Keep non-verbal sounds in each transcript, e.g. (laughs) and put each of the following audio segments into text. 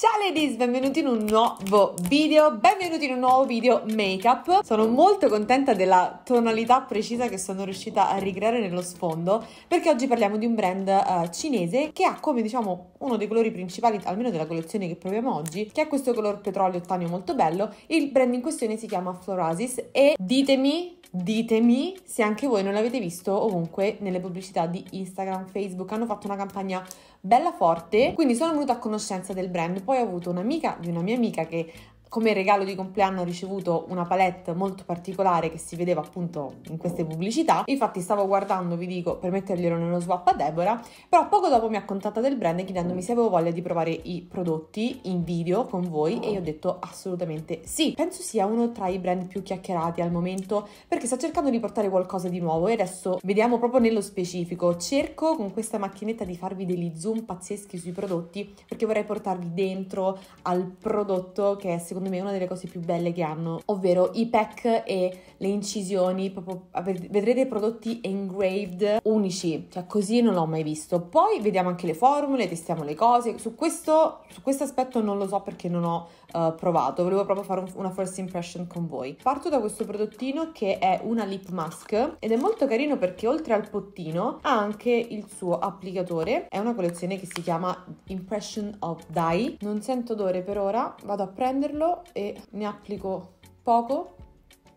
Ciao ladies, benvenuti in un nuovo video, benvenuti in un nuovo video make up. Sono molto contenta della tonalità precisa che sono riuscita a ricreare nello sfondo perché oggi parliamo di un brand uh, cinese che ha come diciamo uno dei colori principali, almeno della collezione che proviamo oggi, che è questo color petrolio tanio molto bello. Il brand in questione si chiama Florasis e ditemi Ditemi se anche voi non l'avete visto ovunque nelle pubblicità di Instagram, Facebook, hanno fatto una campagna bella forte, quindi sono venuta a conoscenza del brand, poi ho avuto un'amica di una mia amica che come regalo di compleanno ho ricevuto una palette molto particolare che si vedeva appunto in queste pubblicità. Infatti stavo guardando, vi dico, per metterglielo nello swap a Deborah, però poco dopo mi ha contattato il brand chiedendomi se avevo voglia di provare i prodotti in video con voi e io ho detto assolutamente sì. Penso sia uno tra i brand più chiacchierati al momento perché sta cercando di portare qualcosa di nuovo e adesso vediamo proprio nello specifico. Cerco con questa macchinetta di farvi degli zoom pazzeschi sui prodotti perché vorrei portarvi dentro al prodotto che è sicuramente secondo me è una delle cose più belle che hanno, ovvero i pack e le incisioni, proprio vedrete prodotti engraved unici, cioè così non l'ho mai visto. Poi vediamo anche le formule, testiamo le cose, su questo, su questo aspetto non lo so perché non ho eh, provato, volevo proprio fare un, una first impression con voi. Parto da questo prodottino che è una lip mask ed è molto carino perché oltre al pottino ha anche il suo applicatore, è una collezione che si chiama Impression of Dye, non sento odore per ora, vado a prenderlo e ne applico poco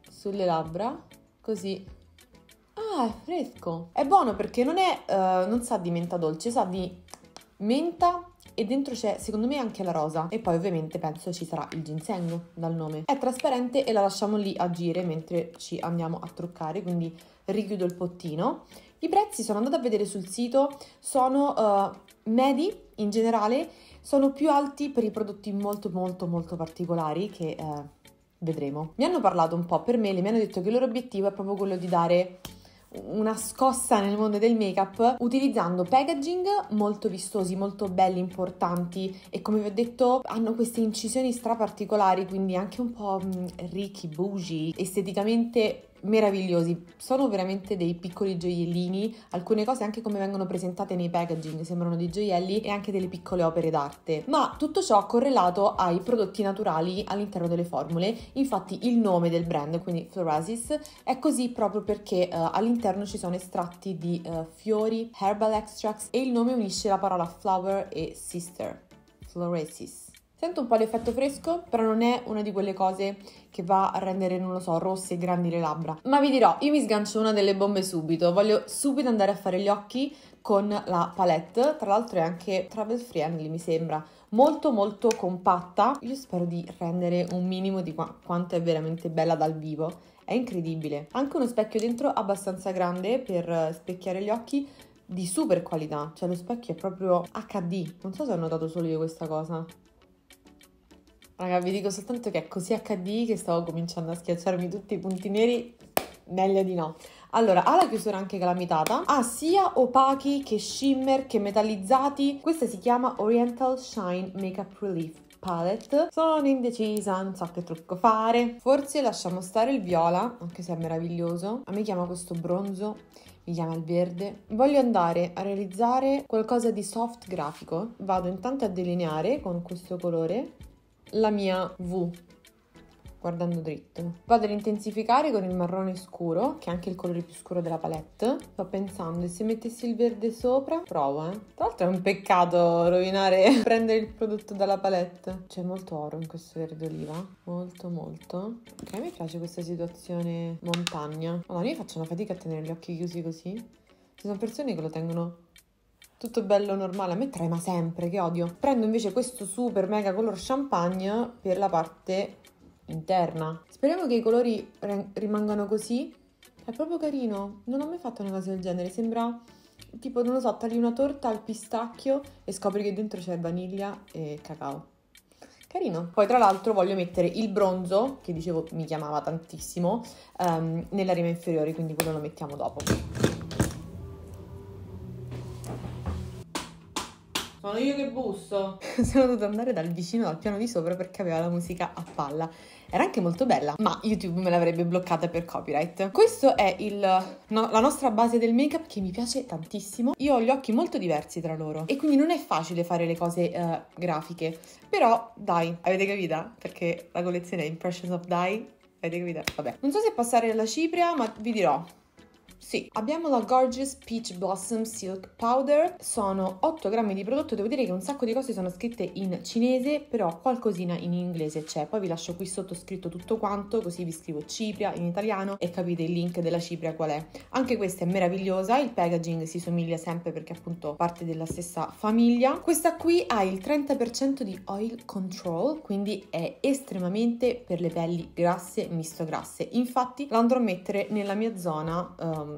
sulle labbra, così Ah, è fresco. È buono perché non è. Uh, non sa di menta dolce, sa di menta e dentro c'è secondo me anche la rosa e poi ovviamente penso ci sarà il ginseng dal nome. È trasparente e la lasciamo lì agire mentre ci andiamo a truccare, quindi richiudo il pottino. I prezzi sono andata a vedere sul sito, sono uh, medi in generale, sono più alti per i prodotti molto molto molto particolari che uh, vedremo. Mi hanno parlato un po' per me, mi hanno detto che il loro obiettivo è proprio quello di dare una scossa nel mondo del make-up utilizzando packaging molto vistosi, molto belli, importanti e come vi ho detto hanno queste incisioni stra particolari, quindi anche un po' mm, ricchi, bougie, esteticamente meravigliosi, sono veramente dei piccoli gioiellini, alcune cose anche come vengono presentate nei packaging sembrano dei gioielli e anche delle piccole opere d'arte, ma tutto ciò correlato ai prodotti naturali all'interno delle formule, infatti il nome del brand, quindi Florasis, è così proprio perché uh, all'interno ci sono estratti di uh, fiori, herbal extracts e il nome unisce la parola flower e sister, Floresis. Sento un po' l'effetto fresco, però non è una di quelle cose che va a rendere, non lo so, rosse e grandi le labbra. Ma vi dirò, io mi sgancio una delle bombe subito, voglio subito andare a fare gli occhi con la palette, tra l'altro è anche travel friendly mi sembra, molto molto compatta. Io spero di rendere un minimo di qu quanto è veramente bella dal vivo, è incredibile. Anche uno specchio dentro abbastanza grande per specchiare gli occhi, di super qualità, cioè lo specchio è proprio HD, non so se ho notato solo io questa cosa. Raga, vi dico soltanto che è così HD che stavo cominciando a schiacciarmi tutti i punti neri. Meglio di no. Allora, ha la chiusura anche calamitata, ha sia opachi che shimmer che metallizzati. Questa si chiama Oriental Shine Makeup Relief palette. Sono indecisa, non so che trucco fare. Forse lasciamo stare il viola, anche se è meraviglioso. A me chiama questo bronzo, mi chiama il verde. Voglio andare a realizzare qualcosa di soft grafico. Vado intanto a delineare con questo colore la mia V guardando dritto. Vado ad intensificare con il marrone scuro, che è anche il colore più scuro della palette. Sto pensando, e se mettessi il verde sopra? Provo, eh. Tra l'altro è un peccato rovinare, (laughs) prendere il prodotto dalla palette. C'è molto oro in questo verde oliva, molto molto. Ok, mi piace questa situazione montagna. Allora, io faccio una fatica a tenere gli occhi chiusi così. Ci sono persone che lo tengono tutto bello normale, a me trema sempre, che odio. Prendo invece questo super mega color champagne per la parte interna. Speriamo che i colori rimangano così. È proprio carino, non ho mai fatto una cosa del genere, sembra tipo, non lo so, tagli una torta al pistacchio e scopri che dentro c'è vaniglia e cacao. Carino. Poi tra l'altro voglio mettere il bronzo, che dicevo mi chiamava tantissimo, um, nella rima inferiore, quindi quello lo mettiamo dopo. Sono io che busso. Sono (laughs) dovuta andare dal vicino al piano di sopra perché aveva la musica a palla. Era anche molto bella, ma YouTube me l'avrebbe bloccata per copyright. Questa è il, no, la nostra base del make-up che mi piace tantissimo. Io ho gli occhi molto diversi tra loro e quindi non è facile fare le cose uh, grafiche. Però, dai, avete capito? Perché la collezione è Impressions of Dye. Avete capito? Vabbè. Non so se passare alla cipria, ma vi dirò. Sì, abbiamo la Gorgeous Peach Blossom Silk Powder, sono 8 grammi di prodotto, devo dire che un sacco di cose sono scritte in cinese, però qualcosina in inglese c'è, poi vi lascio qui sotto scritto tutto quanto, così vi scrivo cipria in italiano e capite il link della cipria qual è. Anche questa è meravigliosa, il packaging si somiglia sempre perché appunto parte della stessa famiglia. Questa qui ha il 30% di oil control, quindi è estremamente per le pelli grasse, misto grasse. Infatti la andrò a mettere nella mia zona um,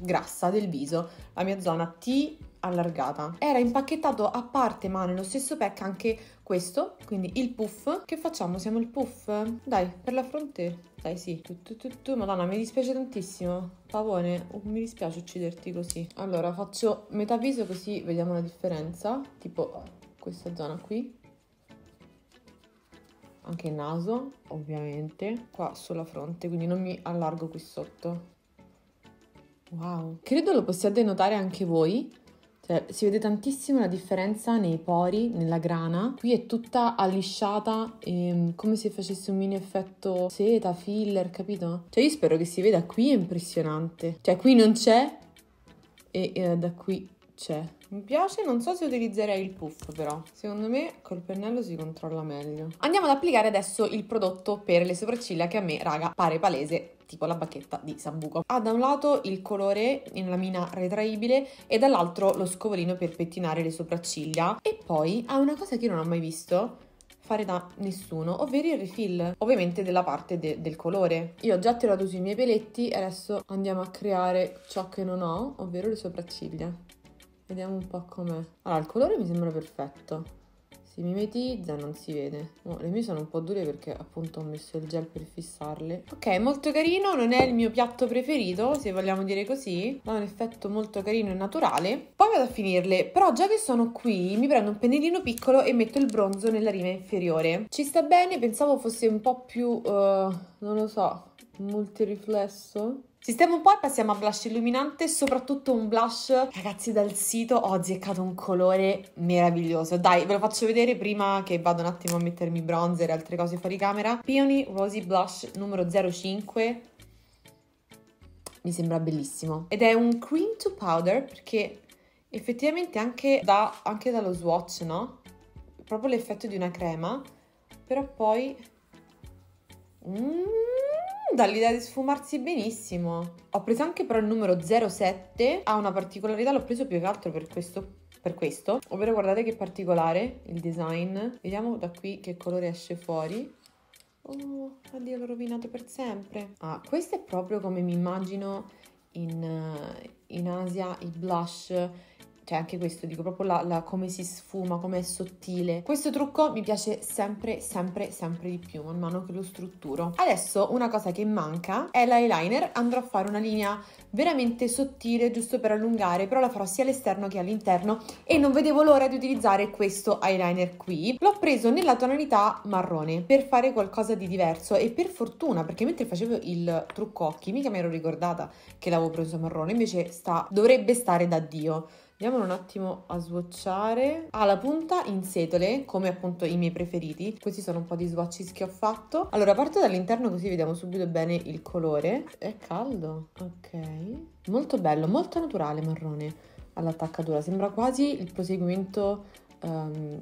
grassa del viso, la mia zona T allargata. Era impacchettato a parte ma nello stesso pack anche questo, quindi il puff. Che facciamo? Siamo il puff? Dai, per la fronte. Dai, sì. Tu, tu, tu, tu. Madonna, mi dispiace tantissimo. Pavone, oh, mi dispiace ucciderti così. Allora, faccio metà viso così vediamo la differenza. Tipo questa zona qui. Anche il naso, ovviamente. Qua sulla fronte, quindi non mi allargo qui sotto. Wow, credo lo possiate notare anche voi. Cioè, si vede tantissimo la differenza nei pori, nella grana. Qui è tutta allisciata, ehm, come se facesse un mini effetto seta, filler, capito? Cioè, io spero che si veda qui, è impressionante. Cioè, qui non c'è e eh, da qui c'è. Mi piace, non so se utilizzerei il puff però. Secondo me col pennello si controlla meglio. Andiamo ad applicare adesso il prodotto per le sopracciglia che a me, raga, pare palese tipo la bacchetta di Sambuco. Ha da un lato il colore in lamina retraibile e dall'altro lo scovolino per pettinare le sopracciglia e poi ha una cosa che io non ho mai visto fare da nessuno, ovvero il refill, ovviamente della parte de- del colore. Io ho già tirato sui miei peletti e adesso andiamo a creare ciò che non ho, ovvero le sopracciglia. Vediamo un po' com'è. Allora, il colore mi sembra perfetto si mimetizza, non si vede. No, le mie sono un po' dure perché appunto ho messo il gel per fissarle. Ok, molto carino, non è il mio piatto preferito, se vogliamo dire così, ma ha un effetto molto carino e naturale. Poi vado a finirle, però già che sono qui mi prendo un pennellino piccolo e metto il bronzo nella rima inferiore. Ci sta bene, pensavo fosse un po' più, uh, non lo so, multiriflesso Sistema un po' e passiamo a blush illuminante, soprattutto un blush, ragazzi dal sito ho azzeccato un colore meraviglioso. Dai, ve lo faccio vedere prima che vado un attimo a mettermi bronzer e altre cose fuori camera. Peony Rosy Blush numero 05, mi sembra bellissimo. Ed è un cream to powder perché effettivamente anche, da, anche dallo swatch, no? Proprio l'effetto di una crema, però poi... Mmm... Dà l'idea di sfumarsi benissimo. Ho preso anche però il numero 07, ha una particolarità, l'ho preso più che altro per questo per questo, ovvero guardate che particolare il design, vediamo da qui che colore esce fuori, Oh, addio, l'ho rovinato per sempre. Ah, questo è proprio come mi immagino in, eh, in Asia i blush cioè anche questo, dico proprio la, la, come si sfuma, come è sottile. Questo trucco mi piace sempre, sempre, sempre di più man mano che lo strutturo. Adesso una cosa che manca è l'eyeliner, andrò a fare una linea veramente sottile giusto per allungare, però la farò sia all'esterno che all'interno e non vedevo l'ora di utilizzare questo eyeliner qui. L'ho preso nella tonalità marrone per fare qualcosa di diverso e per fortuna, perché mentre facevo il trucco occhi mica mi ero ricordata che l'avevo preso marrone, invece sta, dovrebbe stare da Dio. Andiamo un attimo a swatchare. Ha la punta in setole, come appunto i miei preferiti. Questi sono un po' di swatches che ho fatto. Allora, parto dall'interno così vediamo subito bene il colore. È caldo. Ok. Molto bello, molto naturale marrone all'attaccatura. Sembra quasi il proseguimento... Um,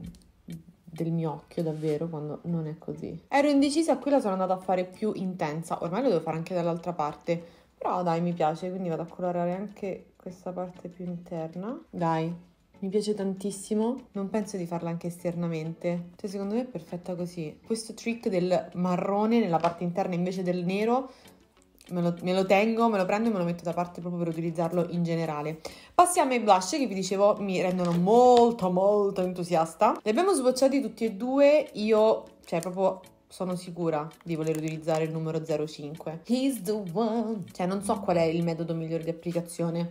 del mio occhio davvero quando non è così. Ero indecisa, qui la sono andata a fare più intensa, ormai lo devo fare anche dall'altra parte, però dai mi piace, quindi vado a colorare anche questa parte più interna. Dai, mi piace tantissimo, non penso di farla anche esternamente, cioè secondo me è perfetta così. Questo trick del marrone nella parte interna invece del nero Me lo, me lo, tengo, me lo prendo e me lo metto da parte proprio per utilizzarlo in generale. Passiamo ai blush che vi dicevo mi rendono molto molto entusiasta. Li abbiamo sbocciati tutti e due, io cioè proprio sono sicura di voler utilizzare il numero 05. He's the one. Cioè non so qual è il metodo migliore di applicazione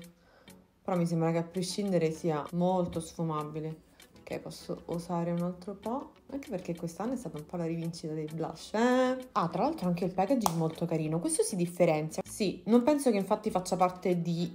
però mi sembra che a prescindere sia molto sfumabile. Ok, posso usare un altro po', anche perché quest'anno è stata un po' la rivincita dei blush. Eh? Ah, tra l'altro anche il packaging è molto carino, questo si differenzia. Sì, non penso che infatti faccia parte di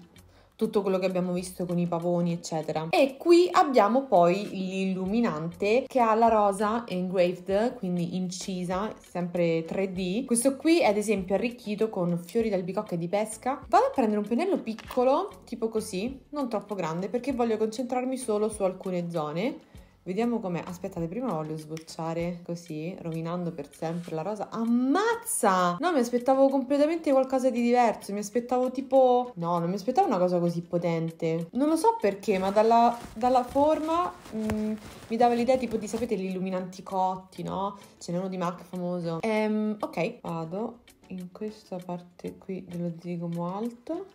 tutto quello che abbiamo visto con i pavoni, eccetera. E qui abbiamo poi l'illuminante che ha la rosa engraved, quindi incisa, sempre 3D. Questo qui è ad esempio arricchito con fiori d'albicocca e di pesca. Vado a prendere un pennello piccolo, tipo così, non troppo grande, perché voglio concentrarmi solo su alcune zone Vediamo com'è. Aspettate, prima lo voglio sbocciare così, rovinando per sempre la rosa. Ammazza! No, mi aspettavo completamente qualcosa di diverso. Mi aspettavo tipo... No, non mi aspettavo una cosa così potente. Non lo so perché, ma dalla, dalla forma mh, mm, mi dava l'idea tipo di, sapete, gli illuminanti cotti, no? Ce n'è uno di MAC famoso. Ehm, ok, vado in questa parte qui dello zigomo alto.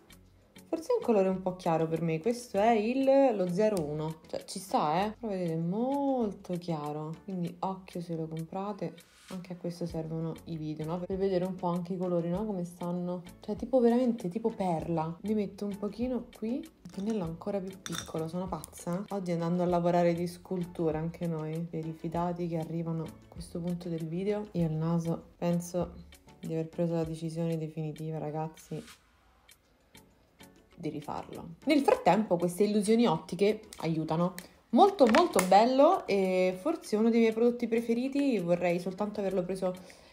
Forse è un colore un po' chiaro per me, questo è il, lo 01, cioè ci sta eh, lo vedete molto chiaro, quindi occhio se lo comprate, anche a questo servono i video, no? Per vedere un po' anche i colori, no? Come stanno, cioè tipo veramente tipo perla, li metto un pochino qui, pennello ancora più piccolo, sono pazza. Oggi andando a lavorare di scultura anche noi, per i fidati che arrivano a questo punto del video, io il naso penso di aver preso la decisione definitiva ragazzi di rifarlo. Nel frattempo queste illusioni ottiche aiutano. Molto molto bello e forse uno dei miei prodotti preferiti, vorrei soltanto averlo preso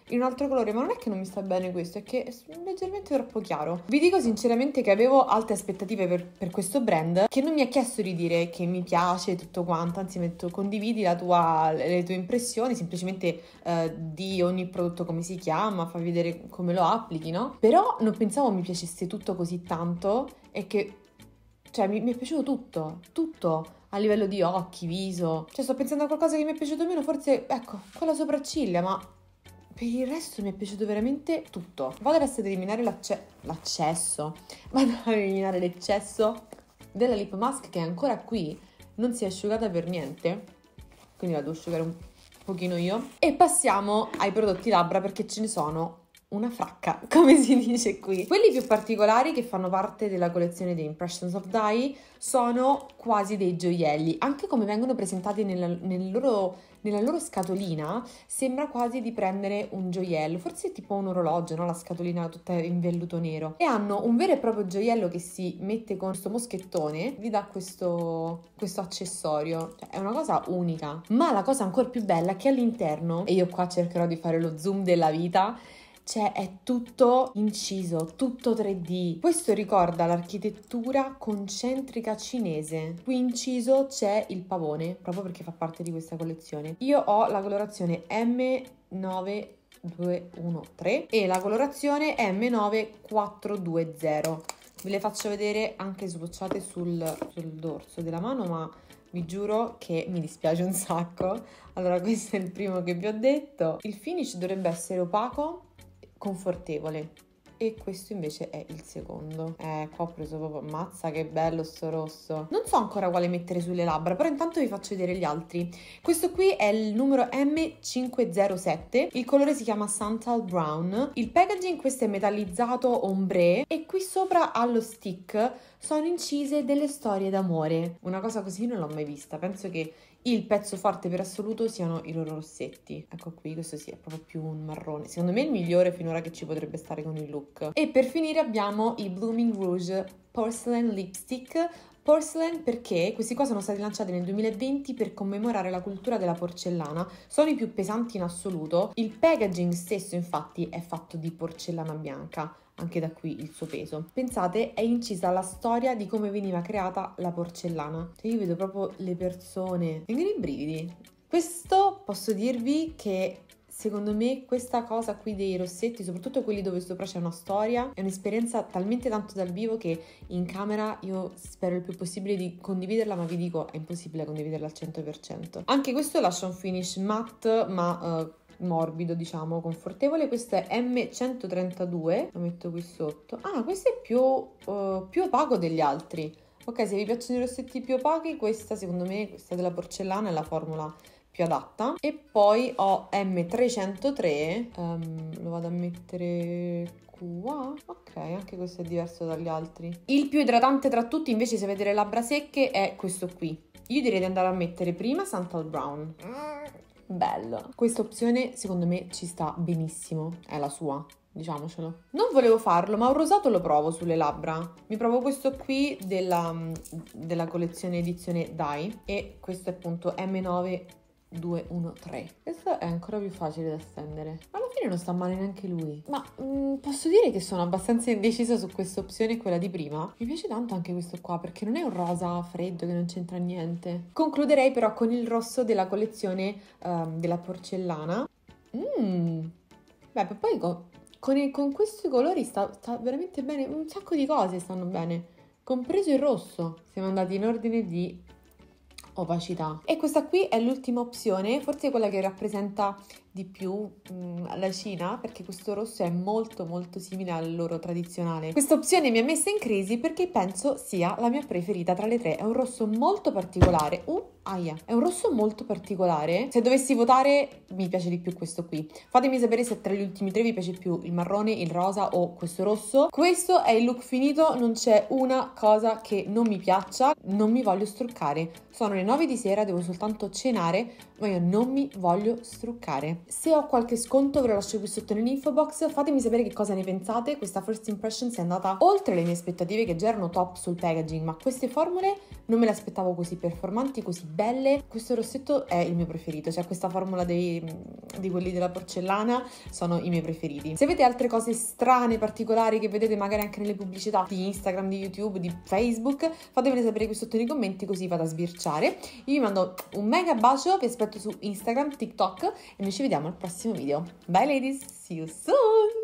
in un altro colore, ma non è che non mi sta bene questo, è che è leggermente troppo chiaro. Vi dico sinceramente che avevo alte aspettative per, per questo brand, che non mi ha chiesto di dire che mi piace tutto quanto, anzi metto, condividi tua, le tue impressioni, semplicemente eh, di ogni prodotto come si chiama, fa vedere come lo applichi, no? Però non pensavo mi piacesse tutto così tanto e che cioè mi, mi, è piaciuto tutto, tutto a livello di occhi, viso. Cioè sto pensando a qualcosa che mi è piaciuto meno, forse ecco, quella sopracciglia, ma per il resto mi è piaciuto veramente tutto. Vado adesso ad eliminare l'acce- l'accesso, (laughs) vado ad eliminare l'eccesso della lip mask che è ancora qui, non si è asciugata per niente, quindi vado devo asciugare un pochino io. E passiamo ai prodotti labbra perché ce ne sono una fracca, (laughs) come si dice qui. Quelli più particolari che fanno parte della collezione dei Impressions of Dai sono quasi dei gioielli, anche come vengono presentati nella, nel loro, nella, loro, scatolina sembra quasi di prendere un gioiello, forse tipo un orologio, no? la scatolina tutta in velluto nero. E hanno un vero e proprio gioiello che si mette con questo moschettone, vi dà questo, questo accessorio, cioè, è una cosa unica. Ma la cosa ancora più bella è che all'interno, e io qua cercherò di fare lo zoom della vita, cioè è tutto inciso, tutto 3D. Questo ricorda l'architettura concentrica cinese. Qui inciso c'è il pavone, proprio perché fa parte di questa collezione. Io ho la colorazione M9 213 e la colorazione M9420 ve le faccio vedere anche sbocciate sul, sul, dorso della mano ma vi giuro che mi dispiace un sacco allora questo è il primo che vi ho detto il finish dovrebbe essere opaco confortevole. E questo invece è il secondo. Eh, qua ho preso proprio mazza, che bello sto rosso. Non so ancora quale mettere sulle labbra, però intanto vi faccio vedere gli altri. Questo qui è il numero M507, il colore si chiama Santal Brown. Il packaging questo è metallizzato ombre e qui sopra allo stick sono incise delle storie d'amore. Una cosa così non l'ho mai vista, penso che il pezzo forte per assoluto siano i loro rossetti. Ecco qui, questo sì, è proprio più un marrone. Secondo me è il migliore finora che ci potrebbe stare con il look. E per finire abbiamo i Blooming Rouge Porcelain Lipstick. Porcelain perché questi qua sono stati lanciati nel 2020 per commemorare la cultura della porcellana, sono i più pesanti in assoluto, il packaging stesso infatti è fatto di porcellana bianca, anche da qui il suo peso. Pensate, è incisa la storia di come veniva creata la porcellana. Cioè io vedo proprio le persone, vengono i brividi. Questo posso dirvi che Secondo me questa cosa qui dei rossetti, soprattutto quelli dove sopra c'è una storia, è un'esperienza talmente tanto dal vivo che in camera io spero il più possibile di condividerla, ma vi dico è impossibile condividerla al 100%. Anche questo lascia un finish matte, ma... Uh, morbido, diciamo, confortevole. Questo è M132, lo metto qui sotto. Ah, questo è più, uh, più opaco degli altri. Ok, se vi piacciono i rossetti più opachi, questa secondo me, questa della porcellana, è la formula più adatta. E poi ho M303, um, ehm, lo vado a mettere qua. Ok, anche questo è diverso dagli altri. Il più idratante tra tutti, invece, se avete le labbra secche, è questo qui. Io direi di andare a mettere prima Santal Brown bello. Questa opzione secondo me ci sta benissimo, è la sua, diciamocelo. Non volevo farlo, ma un rosato lo provo sulle labbra. Mi provo questo qui della, della collezione edizione Dai e questo è appunto M9 2, 1, 3. Questo è ancora più facile da stendere. Alla fine non sta male neanche lui. Ma mh, mm, posso dire che sono abbastanza indecisa su questa opzione e quella di prima? Mi piace tanto anche questo qua perché non è un rosa freddo che non c'entra niente. Concluderei però con il rosso della collezione um, della porcellana. Mmm. Beh, poi con, con, il, con, questi colori sta, sta veramente bene. Un sacco di cose stanno bene. Compreso il rosso. Siamo andati in ordine di opacità. E questa qui è l'ultima opzione, forse quella che rappresenta di più mh, mm, la Cina, perché questo rosso è molto molto simile al loro tradizionale. Questa opzione mi ha messa in crisi perché penso sia la mia preferita tra le tre, è un rosso molto particolare, un Aia, è un rosso molto particolare. Se dovessi votare, mi piace di più questo qui. Fatemi sapere se tra gli ultimi tre vi piace più il marrone, il rosa o questo rosso. Questo è il look finito, non c'è una cosa che non mi piaccia. Non mi voglio struccare. Sono le 9 di sera, devo soltanto cenare, ma io non mi voglio struccare. Se ho qualche sconto ve lo lascio qui sotto nell'info box. Fatemi sapere che cosa ne pensate. Questa first impression si è andata oltre le mie aspettative che già erano top sul packaging, ma queste formule non me le aspettavo così performanti, così belle. Questo rossetto è il mio preferito, cioè questa formula dei, di quelli della porcellana sono i miei preferiti. Se avete altre cose strane, particolari che vedete magari anche nelle pubblicità di Instagram, di YouTube, di Facebook, fatemele sapere qui sotto nei commenti così vado a sbirciare. Io vi mando un mega bacio, vi aspetto su Instagram, TikTok e noi ci vediamo al prossimo video. Bye ladies, see you soon!